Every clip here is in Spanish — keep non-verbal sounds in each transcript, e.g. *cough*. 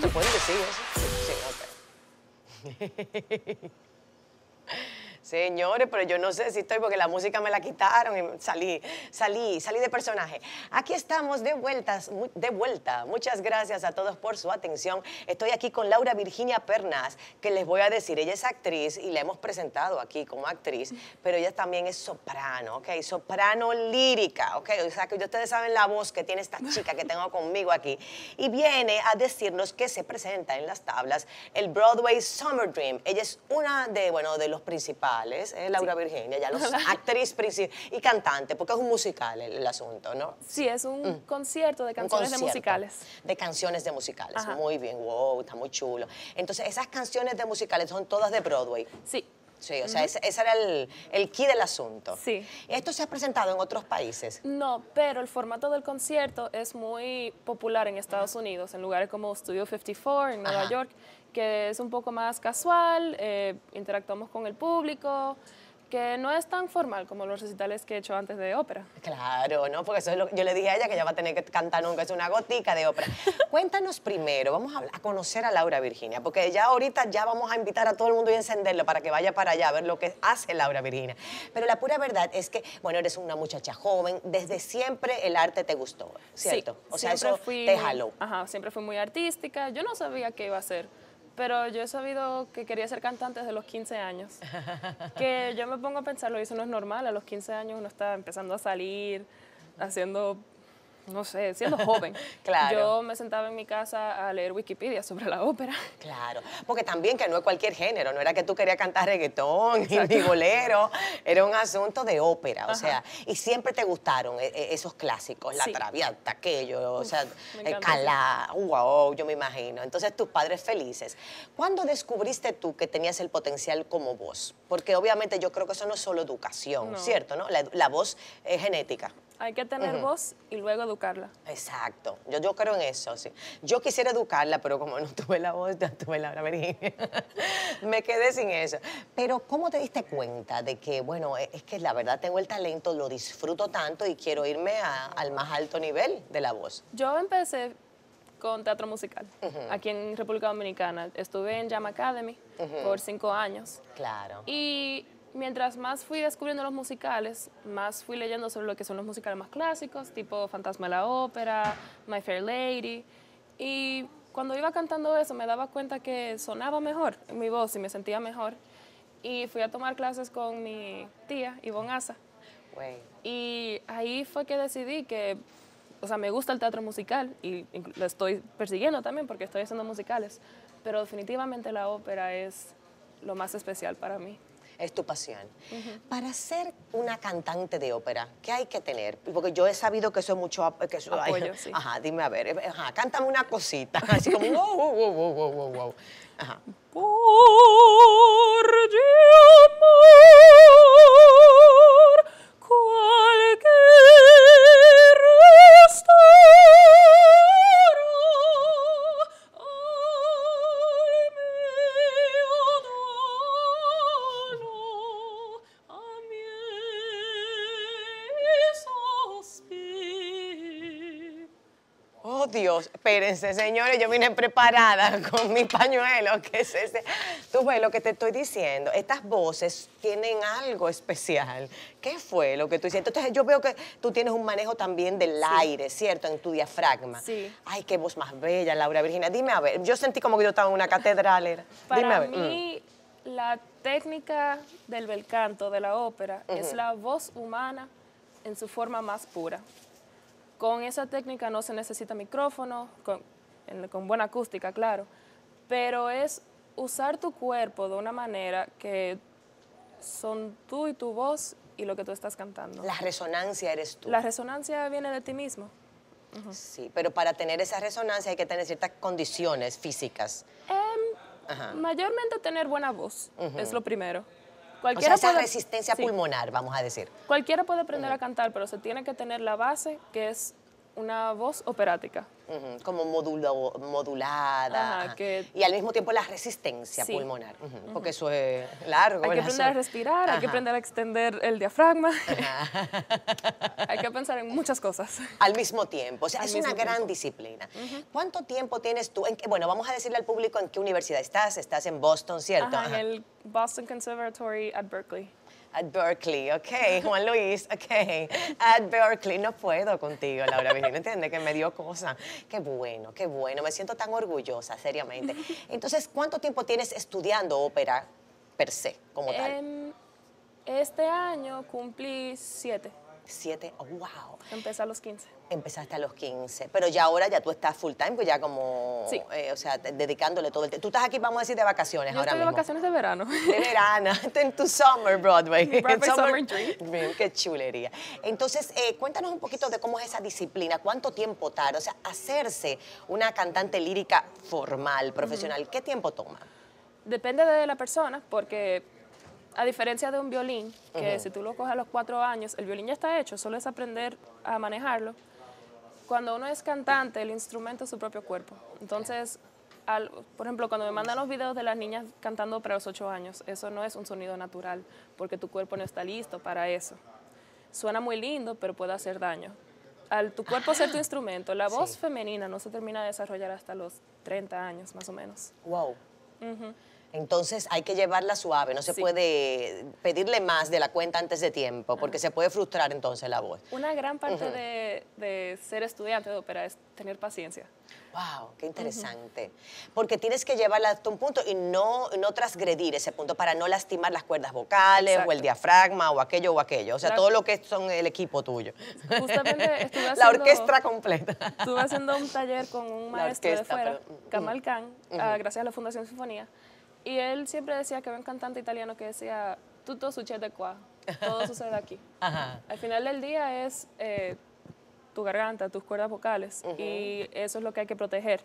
¿Se pueden decir eso? Sí, sí ok. *laughs* Señores, pero yo no sé si estoy porque la música me la quitaron y salí, salí, salí de personaje. Aquí estamos de vuelta, de vuelta. Muchas gracias a todos por su atención. Estoy aquí con Laura Virginia Pernas, que les voy a decir, ella es actriz y la hemos presentado aquí como actriz, pero ella también es soprano, ¿ok? Soprano lírica, ¿ok? O sea, que ustedes saben la voz que tiene esta chica que tengo conmigo aquí. Y viene a decirnos que se presenta en las tablas el Broadway Summer Dream. Ella es una de, bueno, de los principales eh, Laura Virginia, ya los *laughs* actriz y cantante, porque es un musical el, asunto, ¿no? Sí, es un mm. concierto de canciones de musicales. De canciones de musicales, muy bien, wow, está muy chulo. Entonces, esas canciones de musicales son todas de Broadway. Sí, Sí, o sea, ese, era el, key del asunto. Sí. ¿Esto se ha presentado en otros países? No, pero el formato del concierto es muy popular en Estados Unidos, en lugares como Studio 54, en Nueva York, que es un poco más casual, eh, interactuamos con el público que no es tan formal como los recitales que he hecho antes de ópera. Claro, ¿no? Porque eso yo le dije a ella que ya va a tener que cantar nunca, es una gotica de ópera. *laughs* Cuéntanos primero, vamos a, conocer a Laura Virginia, porque ya ahorita ya vamos a invitar a todo el mundo y encenderlo para que vaya para allá a ver lo que hace Laura Virginia. Pero la pura verdad es que, bueno, eres una muchacha joven, desde siempre el arte te gustó, ¿cierto? o sea, eso te jaló. Ajá, siempre fui muy artística, yo no sabía qué iba a hacer pero yo he sabido que quería ser cantante desde los 15 años. *laughs* que yo me pongo a pensarlo lo eso no es normal, a los 15 años uno está empezando a salir, haciendo no sé, siendo joven, *laughs* claro. yo me sentaba en mi casa a leer Wikipedia sobre la ópera. *laughs* Claro, porque también que no es cualquier género, no era que tú querías cantar reggaetón *laughs* ni bolero, era un asunto de ópera, o sea, y siempre te gustaron e-, e-, esos clásicos, La Traviata, aquello, o sea, el eh, Calá, wow, yo me imagino. Entonces, tus padres felices. ¿Cuándo descubriste tú que tenías el potencial como voz? Porque obviamente yo creo que eso no es solo educación, ¿cierto? ¿no? La, la voz es genética. Hay que tener voz y luego educarla. Exacto. Yo, yo creo en eso. Sí. Yo quisiera educarla, pero como no *laughs* tuve la voz, ya tuve la virgen. *laughs* me quedé sin eso. Pero ¿cómo te diste cuenta de que, bueno, e, es que la verdad tengo el talento, lo disfruto tanto y quiero irme al más alto nivel de la voz? Yo empecé con teatro musical aquí en República Dominicana. Estuve en Jam Academy por cinco años. Claro. Y mientras más fui descubriendo los musicales, más fui leyendo sobre lo que son los musicales más clásicos, tipo Fantasma de la Ópera, My Fair Lady. Y cuando iba cantando eso me daba cuenta que sonaba mejor mi voz y me sentía mejor. Y fui a tomar clases con mi tía, Ivonne Asa. Y ahí fue que decidí que, o sea, me gusta el teatro musical y lo estoy persiguiendo también porque estoy haciendo musicales, pero definitivamente la ópera es lo más especial para mí. Es tu pasión. Para ser una cantante de ópera, ¿qué hay que tener? Porque yo he sabido que eso es mucho... Que Apoyo, Ajá, dime a ver, cántame una cosita, *laughs* así como espérense, señores, yo vine preparada *laughs* con mi pañuelo, que es ese. Tú ves lo que te estoy diciendo, estas voces tienen algo especial. ¿Qué fue lo que tú hiciste? Entonces yo veo que tú tienes un manejo también del aire, ¿cierto? En tu diafragma. Sí. Ay, qué voz más bella, Laura Virginia. Dime a ver, yo sentí como que yo estaba en una catedral. *laughs* Dime a ver. mí, mm. la técnica del bel canto, de la ópera, es la voz humana en su forma más pura. Con esa técnica no se necesita micrófono, con, buena acústica, claro, pero es usar tu cuerpo de una manera que son tú y tu voz y lo que tú estás cantando. La resonancia eres tú. La resonancia viene de ti mismo. Sí, pero para tener esa resonancia hay que tener ciertas condiciones físicas. Em, mayormente tener buena voz es lo primero. Cualquiera esa resistencia pulmonar, vamos a decir. Cualquiera puede aprender a cantar, pero se tiene que tener la base que es una voz operática como modulada. Y al mismo tiempo la resistencia pulmonar, porque eso es largo. Hay que aprender a respirar, hay que aprender a extender el diafragma. *laughs* hay que pensar en muchas cosas. Al mismo tiempo, sea, es una gran disciplina. ¿Cuánto tiempo tienes tú? En bueno, vamos a decirle al público en qué universidad estás. Estás en Boston, ¿cierto? en el Boston Conservatory at Berkeley. At Berkeley, ok, *laughs* Juan Luis, ok, at Berkeley. No puedo contigo, Laura Virginia, ¿entiendes? Que me dio cosa. Qué bueno, qué bueno, me siento tan orgullosa, seriamente. *laughs* Entonces, ¿cuánto tiempo tienes estudiando ópera per se, como tal? Em, este año cumplí siete. Siete, oh, wow. Empecé a los 15. Empezaste a los 15, pero ya ahora ya tú estás full time, pues ya como, eh, o sea, dedicándole todo el tiempo. Tú estás aquí, vamos a decir, de vacaciones ahora de vacaciones de verano. De verano, *laughs* en tu summer Broadway. *laughs* summer, Qué chulería. Entonces, eh, cuéntanos un poquito de cómo es esa disciplina, cuánto tiempo tarda, o sea, hacerse una cantante lírica formal, profesional, ¿qué tiempo toma? Depende de la persona, porque a diferencia de un violín, que si tú lo coges a los cuatro años, el violín ya está hecho, solo es aprender a manejarlo. Cuando uno es cantante, el instrumento es su propio cuerpo. Entonces, por ejemplo, cuando me mandan los videos de las niñas cantando para los ocho años, eso no es un sonido natural, porque tu cuerpo no está listo para eso. Suena muy lindo, pero puede hacer daño. Al tu cuerpo ser tu *laughs* instrumento, la voz femenina no se termina de desarrollar hasta los 30 años, más o menos. Wow. Entonces hay que llevarla suave, no se puede pedirle más de la cuenta antes de tiempo, porque se puede frustrar entonces la voz. Una gran parte de, ser estudiante de ópera es tener paciencia. ¡Wow! ¡Qué interesante! Porque tienes que llevarla hasta un punto y no, no transgredir ese punto para no lastimar las cuerdas vocales o el diafragma o aquello o aquello. O sea, todo lo que son el equipo tuyo. Justamente *laughs* estuve haciendo... La orquesta completa. Estuve haciendo un taller con un maestro de fuera, Kamal Khan, ah, gracias a la Fundación Sinfonía. Y él siempre decía que había un cantante italiano que decía, tutto succede qua, todo *laughs* sucede aquí. Al final del día es eh, tu garganta, tus cuerdas vocales, y eso es lo que hay que proteger.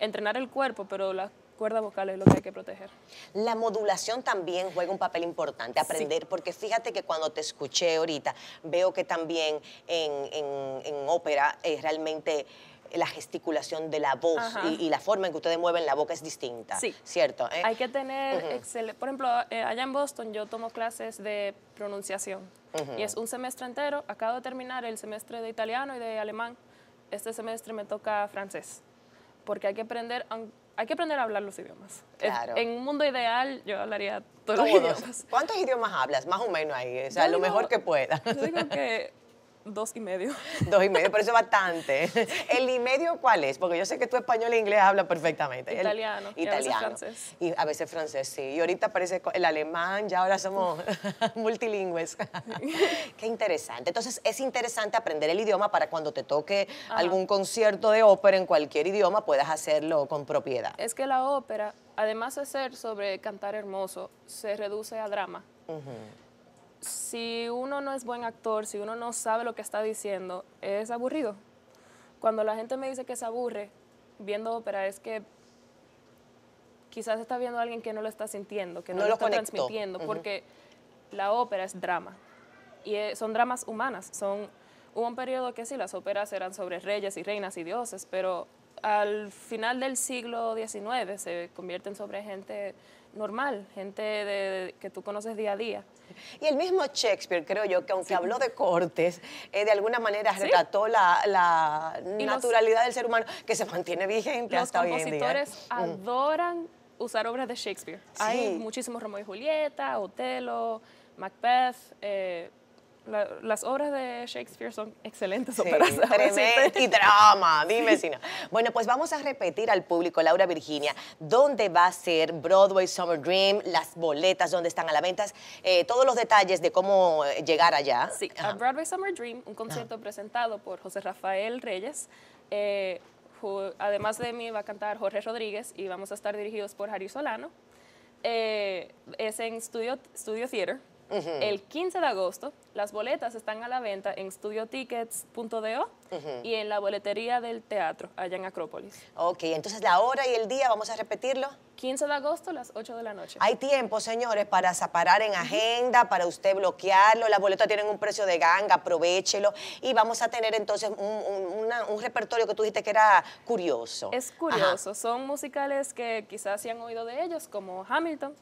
Entrenar el cuerpo, pero las cuerdas vocales es lo que hay que proteger. La modulación también juega un papel importante, aprender, porque fíjate que cuando te escuché ahorita, veo que también en, ópera es eh, realmente la gesticulación de la voz y, la forma en que ustedes mueven la boca es distinta. Sí. ¿Cierto? Eh, hay que tener, por ejemplo, eh, allá en Boston yo tomo clases de pronunciación y es un semestre entero. Acabo de terminar el semestre de italiano y de alemán. Este semestre me toca francés porque hay que aprender, hay que aprender a hablar los idiomas. En un mundo ideal yo hablaría todos, los idiomas. ¿Cuántos idiomas hablas? Más o menos ahí, o sea, lo mejor que pueda Yo digo que Dos y medio. *laughs* Dos y medio, pero eso es bastante. ¿El y medio cuál es? Porque yo sé que tú español e inglés hablas perfectamente. Italiano. italiano. A veces francés. Y a veces francés, sí. Y ahorita parece el alemán, ya ahora somos *laughs* multilingües. *laughs* Qué interesante. Entonces, es interesante aprender el idioma para cuando te toque algún concierto de ópera en cualquier idioma puedas hacerlo con propiedad. Es que la ópera, además de ser sobre cantar hermoso, se reduce a drama si uno no es buen actor, si uno no sabe lo que está diciendo, es aburrido. Cuando la gente me dice que se aburre viendo ópera, es que quizás está viendo a alguien que no lo está sintiendo, que no, lo, está transmitiendo, porque la ópera es drama. Y son dramas humanas. Son, hubo un periodo que sí, las óperas eran sobre reyes y reinas y dioses, pero al final del siglo XIX se convierten sobre gente normal, gente que tú conoces día a día. Y el mismo Shakespeare, creo yo, que aunque habló de cortes, eh, de alguna manera retrató la, naturalidad del ser humano que se mantiene vigente hasta hoy en día. Los compositores mm. adoran usar obras de Shakespeare. Hay muchísimos Romeo y Julieta, Otelo, Macbeth, eh, las obras de Shakespeare son excelentes sí, tremendo, Y drama, *laughs* dime si no. Bueno, pues vamos a repetir al público, Laura Virginia, dónde va a ser Broadway Summer Dream, las boletas, dónde están a la venta, eh, todos los detalles de cómo eh, llegar allá. Sí, a Broadway Summer Dream, un concierto presentado por José Rafael Reyes. Eh, además de mí va a cantar Jorge Rodríguez y vamos a estar dirigidos por Harry Solano. es en Studio, Studio Theater. El 15 de agosto las boletas están a la venta en studiotickets.de y en la boletería del teatro, allá en Acrópolis. Ok, entonces la hora y el día, vamos a repetirlo. 15 de agosto, a las 8 de la noche. Hay tiempo, señores, para separar en agenda, para usted bloquearlo. Las boletas tienen un precio de ganga, aprovechelo. Y vamos a tener entonces un, repertorio que tú dijiste que era curioso. Es curioso. Son musicales que quizás se han oído de ellos, como Hamilton,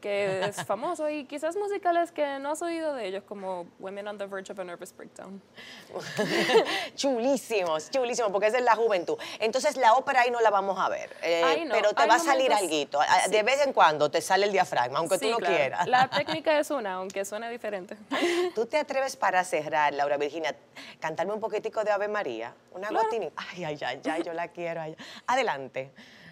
que es *laughs* famoso, y quizás musicales que no has oído de ellos, como Women on the Verge of a Nervous Breakdown. *laughs* chulísimos, chulísimos, porque esa es la juventud. Entonces la ópera ahí no la vamos a ver, eh, pero te va a salir algo. De vez en cuando te sale el diafragma, aunque tú no quieras. La *laughs* técnica es una, aunque suene diferente. ¿Tú te atreves para cerrar, Laura Virginia, cantarme un poquitico de Ave María? Una claro. gotinita. Ay, ay, ay, yo la quiero. Adelante.